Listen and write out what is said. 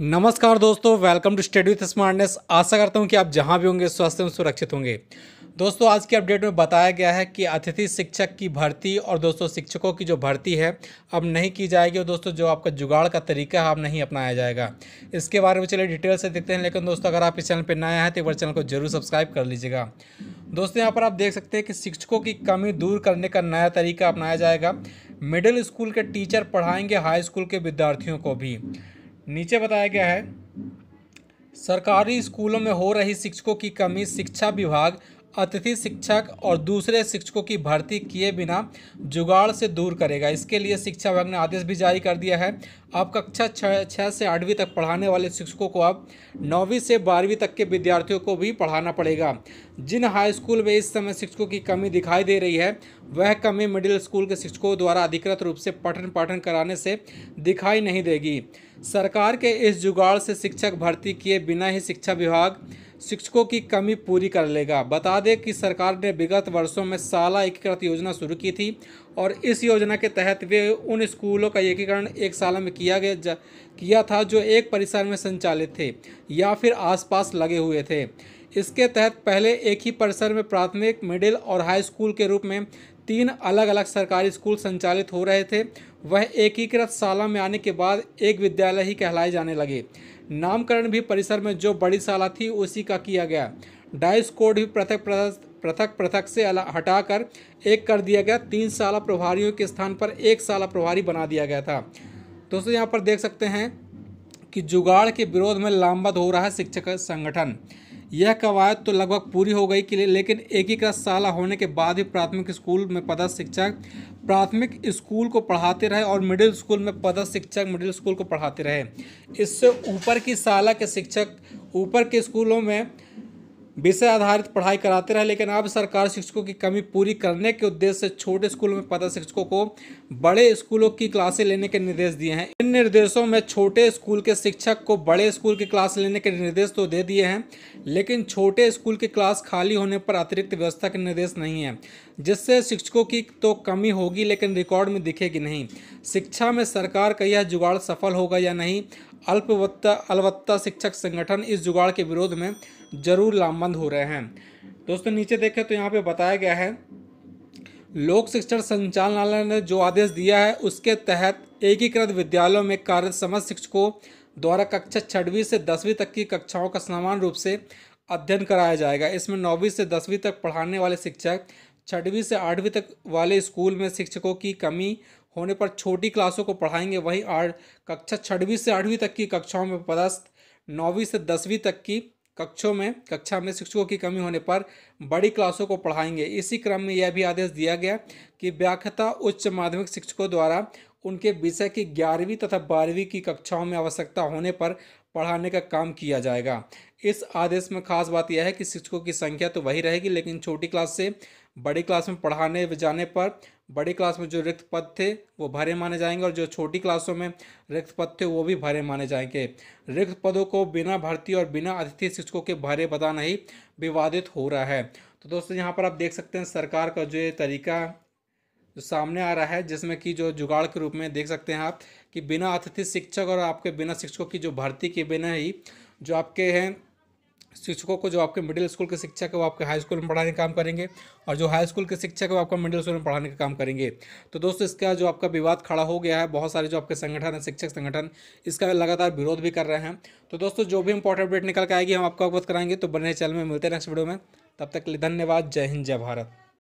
नमस्कार दोस्तों welcome to study with smartness आशा करता हूँ कि आप जहाँ भी होंगे स्वस्थ एवं सुरक्षित होंगे दोस्तों आज की अपडेट में बताया गया है कि अतिथि शिक्षक की भर्ती और दोस्तों शिक्षकों की जो भर्ती है अब नहीं की जाएगी और दोस्तों जो आपका जुगाड़ का तरीका है अब नहीं अपनाया जाएगा इसके बारे में चलिए डिटेल से देखते हैं लेकिन दोस्तों अगर आप इस चैनल पर नया है तो एक बार चैनल को जरूर सब्सक्राइब कर लीजिएगा दोस्तों यहाँ पर आप देख सकते हैं कि शिक्षकों की कमी दूर करने का नया तरीका अपनाया जाएगा मिडिल स्कूल के टीचर पढ़ाएंगे हाई स्कूल के विद्यार्थियों को भी नीचे बताया गया है सरकारी स्कूलों में हो रही शिक्षकों की कमी शिक्षा विभाग अतिथि शिक्षक और दूसरे शिक्षकों की भर्ती किए बिना जुगाड़ से दूर करेगा इसके लिए शिक्षा विभाग ने आदेश भी जारी कर दिया है अब कक्षा छः छः से आठवीं तक पढ़ाने वाले शिक्षकों को अब नौवीं से बारहवीं तक के विद्यार्थियों को भी पढ़ाना पड़ेगा जिन हाई स्कूल में इस समय शिक्षकों की कमी दिखाई दे रही है वह कमी मिडिल स्कूल के शिक्षकों द्वारा अधिकृत रूप से पठन पाठन कराने से दिखाई नहीं देगी सरकार के इस जुगाड़ से शिक्षक भर्ती किए बिना ही शिक्षा विभाग शिक्षकों की कमी पूरी कर लेगा बता दें कि सरकार ने विगत वर्षों में साला एकीकृत योजना शुरू की थी और इस योजना के तहत वे उन स्कूलों का एकीकरण एक साल में किया गया किया था जो एक परिसर में संचालित थे या फिर आसपास लगे हुए थे इसके तहत पहले एक ही परिसर में प्राथमिक मिडिल और हाई स्कूल के रूप में तीन अलग अलग सरकारी स्कूल संचालित हो रहे थे वह एकीकृत शाला में आने के बाद एक विद्यालय ही कहलाए जाने लगे नामकरण भी परिसर में जो बड़ी शाला थी उसी का किया गया डाइस कोड भी पृथक पृथक पृथक से हटाकर एक कर दिया गया तीन शाला प्रभारियों के स्थान पर एक शाला प्रभारी बना दिया गया था दोस्तों यहाँ पर देख सकते हैं कि जुगाड़ के विरोध में लामबद हो रहा है शिक्षक संगठन यह कवायद तो लगभग पूरी हो गई कि लेकिन एकीकृत शाला होने के बाद ही प्राथमिक स्कूल में पदस्थ शिक्षक प्राथमिक स्कूल को पढ़ाते रहे और मिडिल स्कूल में पदस्थ शिक्षक मिडिल स्कूल को पढ़ाते रहे इससे ऊपर की शाला के शिक्षक ऊपर के स्कूलों में विषय आधारित पढ़ाई कराते रहे लेकिन अब सरकार शिक्षकों की कमी पूरी करने के उद्देश्य से छोटे स्कूलों में पदा शिक्षकों को बड़े स्कूलों की क्लासें लेने के निर्देश दिए हैं इन निर्देशों में छोटे स्कूल के शिक्षक को बड़े स्कूल की क्लास लेने के निर्देश तो दे दिए हैं लेकिन छोटे स्कूल की क्लास खाली होने पर अतिरिक्त व्यवस्था के निर्देश नहीं है जिससे शिक्षकों की तो कमी होगी लेकिन रिकॉर्ड में दिखेगी नहीं शिक्षा में सरकार का यह जुगाड़ सफल होगा या नहीं अल्पवत्ता अलवत्ता शिक्षक संगठन इस जुगाड़ के विरोध में जरूर लामबंद हो रहे हैं दोस्तों नीचे देखें तो यहाँ पे बताया गया है लोक शिक्षण संचालनालय ने जो आदेश दिया है उसके तहत एकीकृत विद्यालयों में कार्य समस्त शिक्षकों द्वारा कक्षा छठवीं से दसवीं तक की कक्षाओं का समान रूप से अध्ययन कराया जाएगा इसमें नौवीं से दसवीं तक पढ़ाने वाले शिक्षक छठवीं से आठवीं तक वाले स्कूल में शिक्षकों की कमी होने पर छोटी क्लासों को पढ़ाएंगे वहीं आठ कक्षा छठवीं से आठवीं तक की कक्षाओं में पदस्थ नौवीं से दसवीं तक की कक्षों में कक्षा में शिक्षकों की कमी होने पर बड़ी क्लासों को पढ़ाएंगे इसी क्रम में यह भी आदेश दिया गया कि व्याख्याता उच्च माध्यमिक शिक्षकों द्वारा उनके विषय की ग्यारहवीं तथा बारहवीं की कक्षाओं में आवश्यकता होने पर पढ़ाने का काम किया जाएगा इस आदेश में खास बात यह है कि शिक्षकों की संख्या तो वही रहेगी लेकिन छोटी क्लास से बड़ी क्लास में पढ़ाने जाने पर बड़ी क्लास में जो रिक्त पद थे वो भरे माने जाएंगे और जो छोटी क्लासों में रिक्त पद थे वो भी भरे माने जाएंगे रिक्त पदों को बिना भर्ती और बिना अतिथि शिक्षकों के भरे बताना ही विवादित हो रहा है तो दोस्तों यहाँ पर आप देख सकते हैं सरकार का जो ये तरीका जो सामने आ रहा है जिसमें कि जो जुगाड़ के रूप में देख सकते हैं आप कि बिना अतिथि शिक्षक और आपके बिना शिक्षकों की जो भर्ती के बिना ही जो आपके हैं शिक्षकों को जो आपके मिडिल स्कूल के शिक्षक है वो आपके हाई स्कूल में पढ़ाने का काम करेंगे और जो हाई स्कूल के शिक्षक है वो आपका मिडिल स्कूल में पढ़ाने का काम करेंगे तो दोस्तों इसका जो आपका विवाद खड़ा हो गया है बहुत सारे जो आपके संगठन है शिक्षक संगठन इसका लगातार विरोध भी कर रहे हैं तो दोस्तों जो भी इंपॉर्टेंट अपडेट निकल के आएगी हम आपको अवगत कराएंगे तो बने चैनल में मिलते हैं नेक्स्ट वीडियो में तब तक के लिए धन्यवाद जय हिंद जय भारत